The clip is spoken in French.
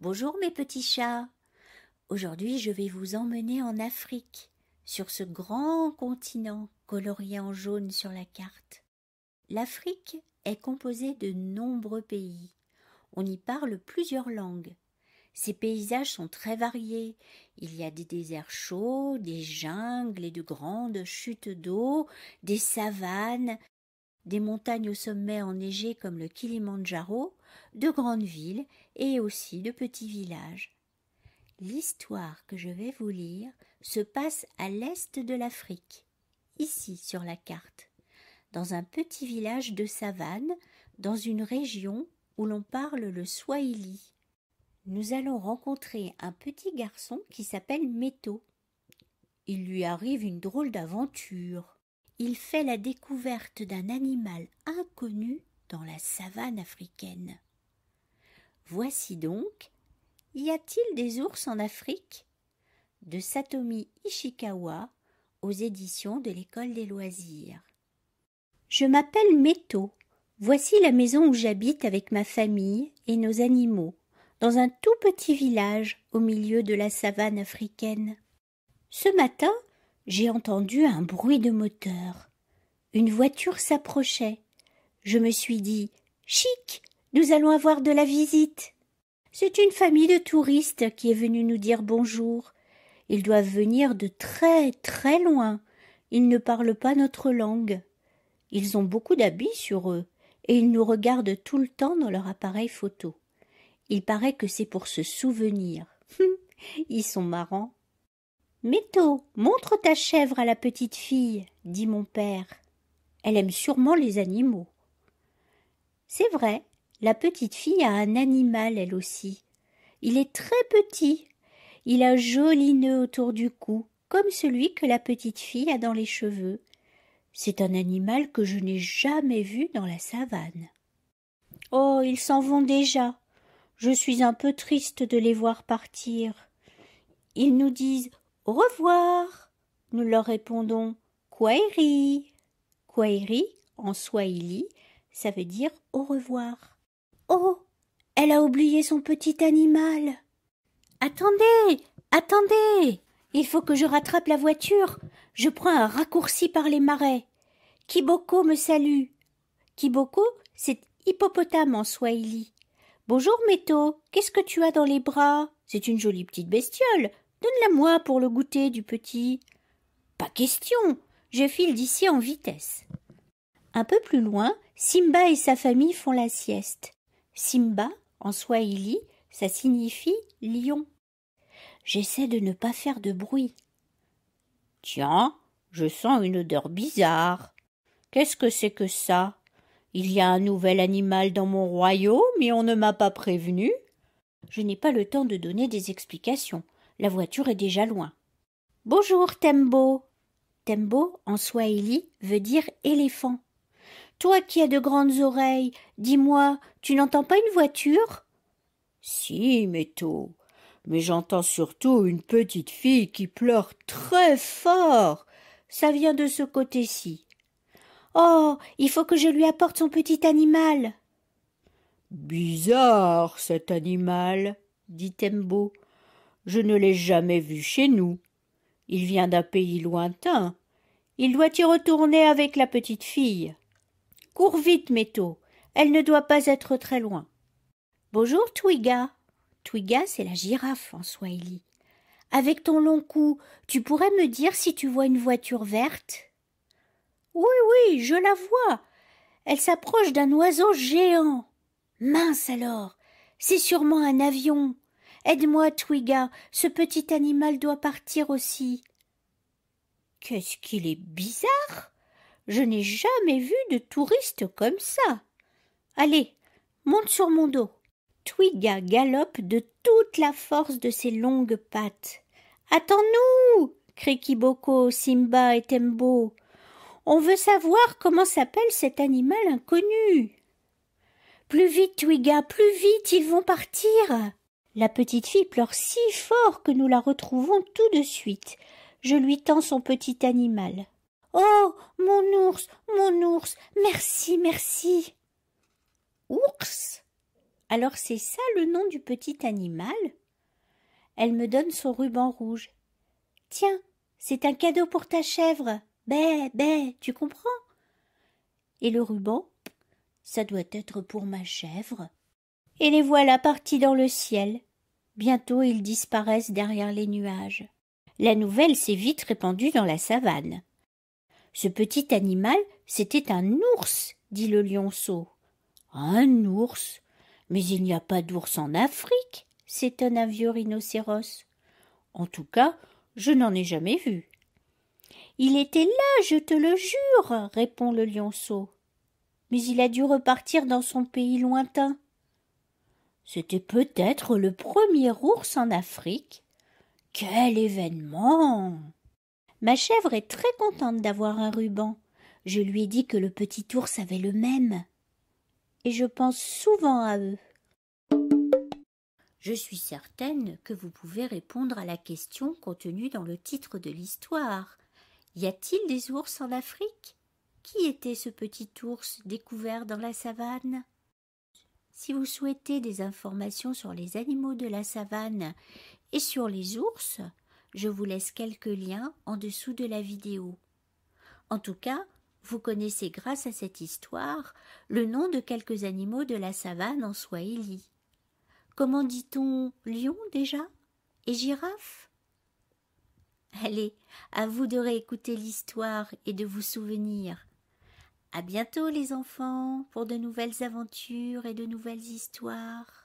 Bonjour mes petits chats. Aujourd'hui je vais vous emmener en Afrique, sur ce grand continent colorié en jaune sur la carte. L'Afrique est composée de nombreux pays. On y parle plusieurs langues. Ses paysages sont très variés. Il y a des déserts chauds, des jungles et de grandes chutes d'eau, des savanes, des montagnes au sommet enneigées comme le Kilimandjaro, de grandes villes et aussi de petits villages. L'histoire que je vais vous lire se passe à l'est de l'Afrique, ici sur la carte, dans un petit village de savane, dans une région où l'on parle le swahili. Nous allons rencontrer un petit garçon qui s'appelle Meto. Il lui arrive une drôle d'aventure. Il fait la découverte d'un animal inconnu dans la savane africaine. Voici donc Y a-t-il des ours en Afrique de Satomi Ishikawa aux éditions de l'École des loisirs. Je m'appelle Meto. Voici la maison où j'habite avec ma famille et nos animaux, dans un tout petit village au milieu de la savane africaine. Ce matin, j'ai entendu un bruit de moteur. Une voiture s'approchait. Je me suis dit Chic, nous allons avoir de la visite. C'est une famille de touristes qui est venue nous dire bonjour. Ils doivent venir de très très loin. Ils ne parlent pas notre langue. Ils ont beaucoup d'habits sur eux, et ils nous regardent tout le temps dans leur appareil photo. Il paraît que c'est pour se souvenir. ils sont marrants. Méto, montre ta chèvre à la petite fille, dit mon père. Elle aime sûrement les animaux. C'est vrai, la petite fille a un animal, elle aussi. Il est très petit. Il a joli nœud autour du cou, comme celui que la petite fille a dans les cheveux. C'est un animal que je n'ai jamais vu dans la savane. Oh, ils s'en vont déjà. Je suis un peu triste de les voir partir. Ils nous disent au revoir. Nous leur répondons kwairi. Kwairi en swahili ça veut dire au revoir. Oh Elle a oublié son petit animal Attendez Attendez Il faut que je rattrape la voiture. Je prends un raccourci par les marais. Kiboko me salue. Kiboko, c'est hippopotame en swahili. Bonjour, Méto. Qu'est-ce que tu as dans les bras C'est une jolie petite bestiole. Donne-la-moi pour le goûter du petit. Pas question. Je file d'ici en vitesse. Un peu plus loin, Simba et sa famille font la sieste. Simba, en swahili, ça signifie lion. J'essaie de ne pas faire de bruit. Tiens, je sens une odeur bizarre. Qu'est-ce que c'est que ça Il y a un nouvel animal dans mon royaume et on ne m'a pas prévenu. Je n'ai pas le temps de donner des explications. La voiture est déjà loin. Bonjour, Tembo. Tembo, en swahili, veut dire éléphant. Toi qui as de grandes oreilles, dis-moi, tu n'entends pas une voiture Si, Métaux, mais j'entends surtout une petite fille qui pleure très fort. Ça vient de ce côté-ci. Oh, il faut que je lui apporte son petit animal. Bizarre, cet animal, dit Tembo. Je ne l'ai jamais vu chez nous. Il vient d'un pays lointain. Il doit y retourner avec la petite fille. Cours vite, Métaux. Elle ne doit pas être très loin. Bonjour, Twiga. Twiga, c'est la girafe en Swahili. Avec ton long cou, tu pourrais me dire si tu vois une voiture verte Oui, oui, je la vois. Elle s'approche d'un oiseau géant. Mince alors. C'est sûrement un avion. Aide-moi, Twiga, ce petit animal doit partir aussi. Qu'est-ce qu'il est bizarre je n'ai jamais vu de touriste comme ça. Allez, monte sur mon dos. Twiga galope de toute la force de ses longues pattes. Attends-nous crie Kiboko, Simba et Tembo. On veut savoir comment s'appelle cet animal inconnu. Plus vite, Twiga, plus vite, ils vont partir. La petite fille pleure si fort que nous la retrouvons tout de suite. Je lui tends son petit animal. Oh. Mon ours. Mon ours. Merci, merci. Ours. Alors c'est ça le nom du petit animal? Elle me donne son ruban rouge. Tiens, c'est un cadeau pour ta chèvre. Bé, bé, tu comprends? Et le ruban? Ça doit être pour ma chèvre. Et les voilà partis dans le ciel. Bientôt ils disparaissent derrière les nuages. La nouvelle s'est vite répandue dans la savane. Ce petit animal, c'était un ours, dit le lionceau. Un ours Mais il n'y a pas d'ours en Afrique, s'étonna un vieux rhinocéros. En tout cas, je n'en ai jamais vu. Il était là, je te le jure, répond le lionceau. Mais il a dû repartir dans son pays lointain. C'était peut-être le premier ours en Afrique. Quel événement Ma chèvre est très contente d'avoir un ruban. Je lui ai dit que le petit ours avait le même. Et je pense souvent à eux. Je suis certaine que vous pouvez répondre à la question contenue dans le titre de l'histoire. Y a-t-il des ours en Afrique Qui était ce petit ours découvert dans la savane Si vous souhaitez des informations sur les animaux de la savane et sur les ours, je vous laisse quelques liens en dessous de la vidéo. En tout cas, vous connaissez grâce à cette histoire le nom de quelques animaux de la savane en Swahili. Comment dit-on lion déjà Et girafe Allez, à vous de réécouter l'histoire et de vous souvenir. À bientôt les enfants pour de nouvelles aventures et de nouvelles histoires.